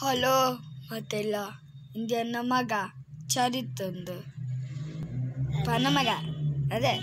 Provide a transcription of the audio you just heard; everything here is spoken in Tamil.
ಹಲೋ ಮತ್ತೆಲ್ಲ ಇಂದ ಮಗ ಚರಿತಂದು ಪನ ಮಗ ಅದೇ